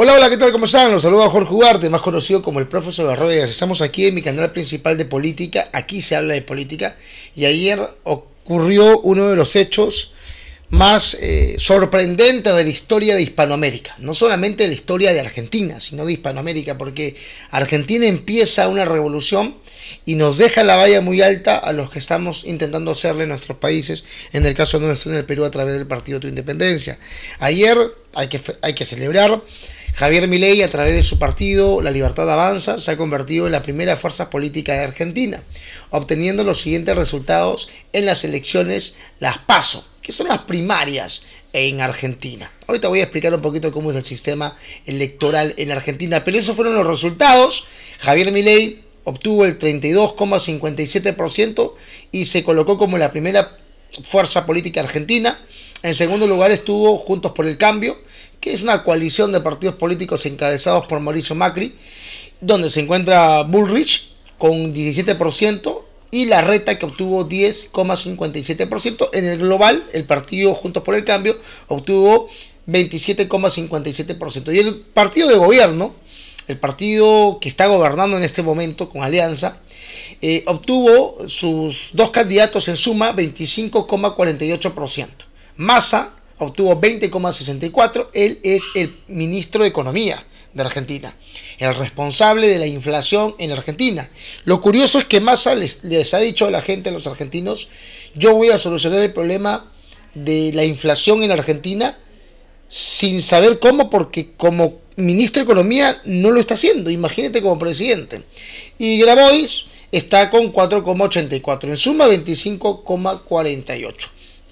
Hola, hola, ¿qué tal? ¿Cómo están? Los a Jorge Ugarte, más conocido como el profesor de las Estamos aquí en mi canal principal de política. Aquí se habla de política. Y ayer ocurrió uno de los hechos más eh, sorprendentes de la historia de Hispanoamérica. No solamente de la historia de Argentina, sino de Hispanoamérica, porque Argentina empieza una revolución y nos deja la valla muy alta a los que estamos intentando hacerle en nuestros países, en el caso nuestro en el Perú a través del Partido de Independencia. Ayer hay que, hay que celebrar Javier Milei, a través de su partido La Libertad Avanza, se ha convertido en la primera fuerza política de Argentina, obteniendo los siguientes resultados en las elecciones Las Paso, que son las primarias en Argentina. Ahorita voy a explicar un poquito cómo es el sistema electoral en Argentina, pero esos fueron los resultados. Javier Milei obtuvo el 32,57% y se colocó como la primera fuerza política argentina. En segundo lugar estuvo Juntos por el Cambio, que es una coalición de partidos políticos encabezados por Mauricio Macri, donde se encuentra Bullrich con 17% y la reta que obtuvo 10,57%. En el global, el partido Juntos por el Cambio obtuvo 27,57%. Y el partido de gobierno, el partido que está gobernando en este momento con Alianza, eh, obtuvo sus dos candidatos en suma 25,48%. Massa obtuvo 20,64. Él es el ministro de Economía de Argentina, el responsable de la inflación en Argentina. Lo curioso es que Massa les, ha dicho a la gente, a los argentinos, yo voy a solucionar el problema de la inflación en Argentina sin saber cómo, porque como ministro de Economía no lo está haciendo, imagínate como presidente. Y Grabois está con 4,84, en suma 25,48.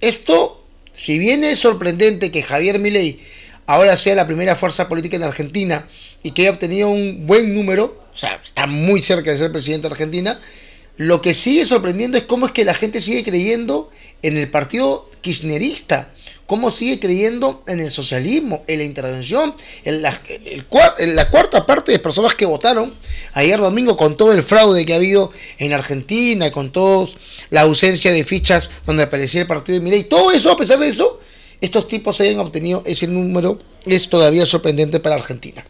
Esto si bien es sorprendente que Javier Milei ahora sea la primera fuerza política en Argentina y que haya obtenido un buen número, o sea, está muy cerca de ser presidente de Argentina, lo que sigue sorprendiendo es cómo es que la gente sigue creyendo en el partido kirchnerista cómo sigue creyendo en el socialismo, en la intervención, en la, cuarta parte de personas que votaron ayer domingo con todo el fraude que ha habido en Argentina, con toda la ausencia de fichas donde aparecía el partido de Miley. Todo eso, a pesar de eso, estos tipos se hayan obtenido ese número, es todavía sorprendente para Argentina.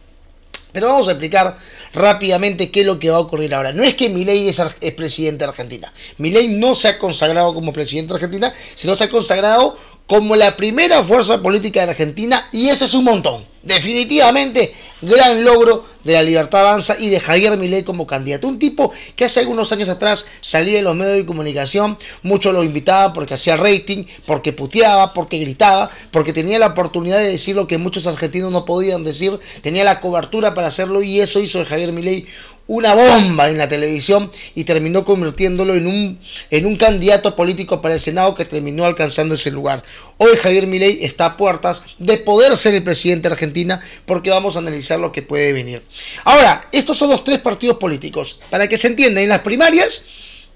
Pero vamos a explicar rápidamente qué es lo que va a ocurrir ahora. No es que Milei es, presidente de Argentina. Milei no se ha consagrado como presidente de Argentina, sino se ha consagrado como la primera fuerza política de Argentina y eso es un montón. Definitivamente, gran logro de la Libertad Avanza y de Javier Milei como candidato. Un tipo que hace algunos años atrás salía de los medios de comunicación, muchos lo invitaban porque hacía rating, porque puteaba, porque gritaba, porque tenía la oportunidad de decir lo que muchos argentinos no podían decir, tenía la cobertura para hacerlo y eso hizo de Javier Milei una bomba en la televisión y terminó convirtiéndolo en un, en un candidato político para el Senado que terminó alcanzando ese lugar. Hoy Javier Milei está a puertas de poder ser el presidente de Argentina porque vamos a analizar lo que puede venir. Ahora, estos son los tres partidos políticos. Para que se entienda, en las primarias,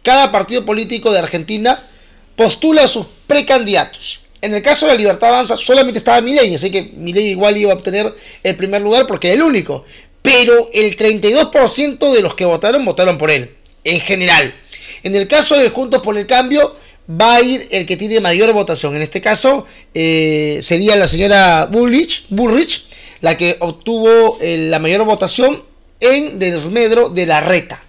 cada partido político de Argentina postula a sus precandidatos. En el caso de la Libertad Avanza solamente estaba Milei, así que Milei igual iba a obtener el primer lugar porque es el único pero el 32% de los que votaron votaron por él, en general. En el caso de Juntos por el Cambio, va a ir el que tiene mayor votación. En este caso, eh, sería la señora Bullrich, Bullrich la que obtuvo eh, la mayor votación en desmedro de la reta.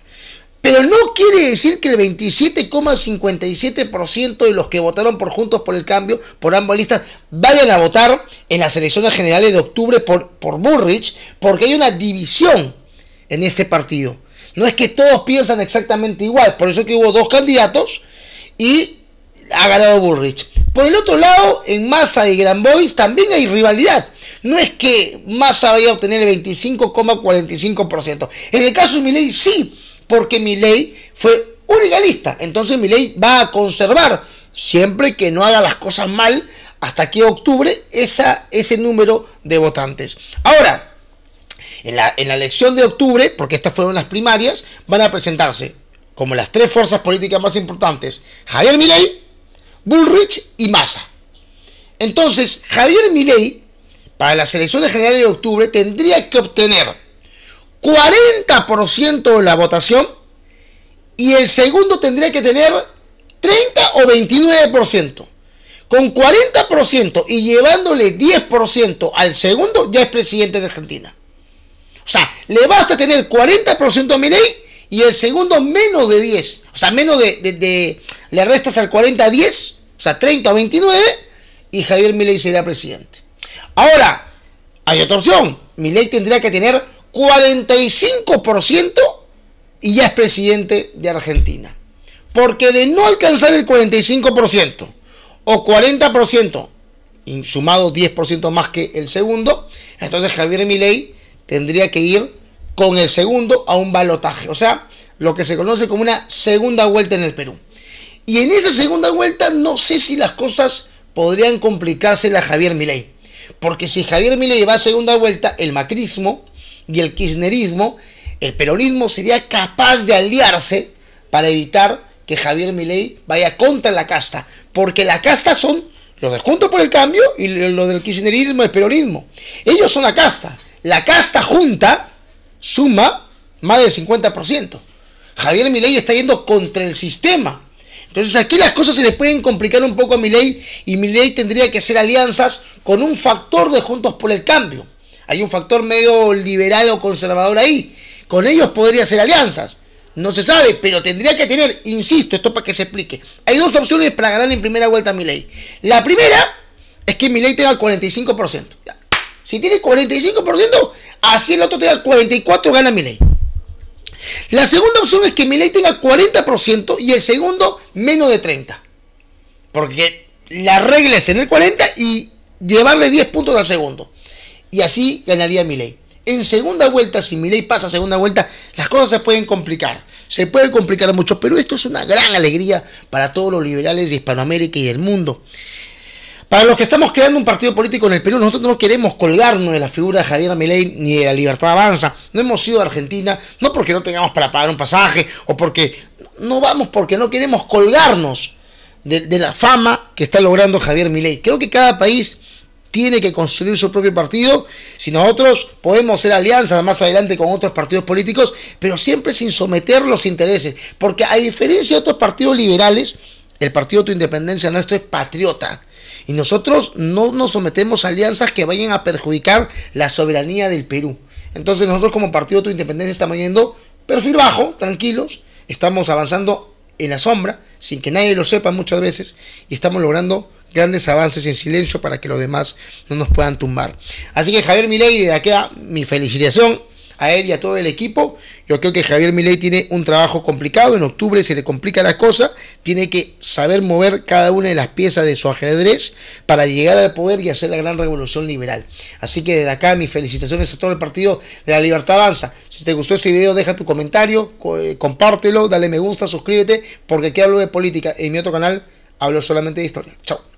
Pero no quiere decir que el 27,57% de los que votaron por Juntos por el Cambio, por ambas listas, vayan a votar en las elecciones generales de octubre por, por Burrich, porque hay una división en este partido. No es que todos piensan exactamente igual, por eso que hubo dos candidatos y ha ganado Burrich. Por el otro lado, en Massa y Boys también hay rivalidad. No es que Massa vaya a obtener el 25,45%. En el caso de Miley, sí, porque mi ley fue un legalista. Entonces mi ley va a conservar, siempre que no haga las cosas mal, hasta que octubre, esa, ese número de votantes. Ahora, en la, en la, elección de octubre, porque estas fueron las primarias, van a presentarse como las tres fuerzas políticas más importantes, Javier Milei, Bullrich y Massa. Entonces, Javier Milei, para las elecciones generales de octubre, tendría que obtener 40% de la votación y el segundo tendría que tener 30 o 29%. Con 40% y llevándole 10% al segundo, ya es presidente de Argentina. O sea, le basta tener 40% a Milei y el segundo menos de 10. O sea, menos de, le restas al 40 a 10, o sea, 30 o 29 y Javier Milei sería presidente. Ahora, hay otra opción. Milei tendría que tener 45% y ya es presidente de Argentina. Porque de no alcanzar el 45% o 40%, y sumado 10% más que el segundo, entonces Javier Milei tendría que ir con el segundo a un balotaje. O sea, lo que se conoce como una segunda vuelta en el Perú. Y en esa segunda vuelta no sé si las cosas podrían complicarse a Javier Milei. Porque si Javier Milei va a segunda vuelta, el macrismo y el kirchnerismo, el peronismo sería capaz de aliarse para evitar que Javier Milei vaya contra la casta, porque la casta son los de Juntos por el Cambio y los del kirchnerismo y el peronismo. Ellos son la casta. La casta junta suma más del 50%. Javier Milei está yendo contra el sistema. Entonces aquí las cosas se les pueden complicar un poco a Milei y Milei tendría que hacer alianzas con un factor de Juntos por el Cambio. Hay un factor medio liberal o conservador ahí. Con ellos podría hacer alianzas. No se sabe, pero tendría que tener, insisto, esto para que se explique. Hay dos opciones para ganar en primera vuelta a Milei. La primera es que ley tenga el 45%. Si tiene 45%, así el otro tenga 44%, gana ley. La segunda opción es que ley tenga 40% y el segundo menos de 30%. Porque la regla es tener 40 y llevarle 10 puntos al segundo y así ganaría Milei. En segunda vuelta, si Milei pasa a segunda vuelta, las cosas se pueden complicar. Se puede complicar mucho, pero esto es una gran alegría para todos los liberales de Hispanoamérica y del mundo. Para los que estamos creando un partido político en el Perú, nosotros no queremos colgarnos de la figura de Javier Milei ni de la Libertad Avanza. No hemos ido a Argentina, no porque no tengamos para pagar un pasaje o porque no vamos porque no queremos colgarnos de, de la fama que está logrando Javier Milei. Creo que cada país tiene que construir su propio partido, si nosotros podemos hacer alianzas más adelante con otros partidos políticos, pero siempre sin someter los intereses, porque a diferencia de otros partidos liberales, el partido de Tu Independencia nuestro es patriota. Y nosotros no nos sometemos a alianzas que vayan a perjudicar la soberanía del Perú. Entonces nosotros como partido de Tu Independencia estamos yendo perfil bajo, tranquilos, estamos avanzando en la sombra, sin que nadie lo sepa muchas veces, y estamos logrando grandes avances en silencio para que los demás no nos puedan tumbar. Así que Javier Milei, de acá mi felicitación a él y a todo el equipo. Yo creo que Javier Milei tiene un trabajo complicado, en octubre se le complica la cosa, tiene que saber mover cada una de las piezas de su ajedrez para llegar al poder y hacer la gran revolución liberal. Así que desde acá mis felicitaciones a todo el partido de la Libertad Avanza. Si te gustó este video, deja tu comentario, eh, compártelo, dale me gusta, suscríbete, porque aquí hablo de política. En mi otro canal hablo solamente de historia. Chao.